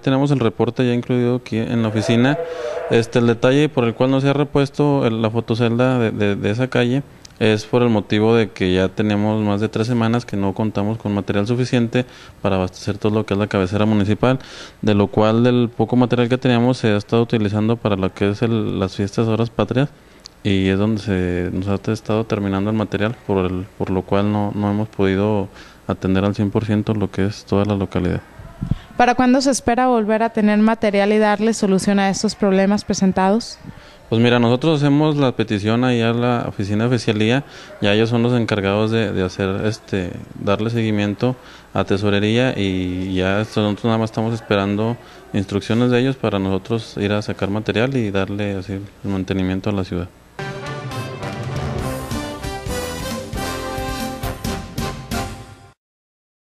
Tenemos el reporte ya incluido aquí en la oficina. Este, el detalle por el cual no se ha repuesto la fotocelda de, de, esa calle es por el motivo de que ya tenemos más de tres semanas que no contamos con material suficiente para abastecer todo lo que es la cabecera municipal, de lo cual del poco material que teníamos se ha estado utilizando para lo que es las fiestas horas patrias y es donde se nos ha estado terminando el material, por, el, por lo cual no, no hemos podido atender al 100% lo que es toda la localidad. ¿Para cuándo se espera volver a tener material y darle solución a estos problemas presentados? Pues mira, nosotros hacemos la petición ahí a la oficina de oficialía, ya ellos son los encargados de, hacer este, darle seguimiento a tesorería y ya nosotros nada más estamos esperando instrucciones de ellos para nosotros ir a sacar material y darle así el mantenimiento a la ciudad.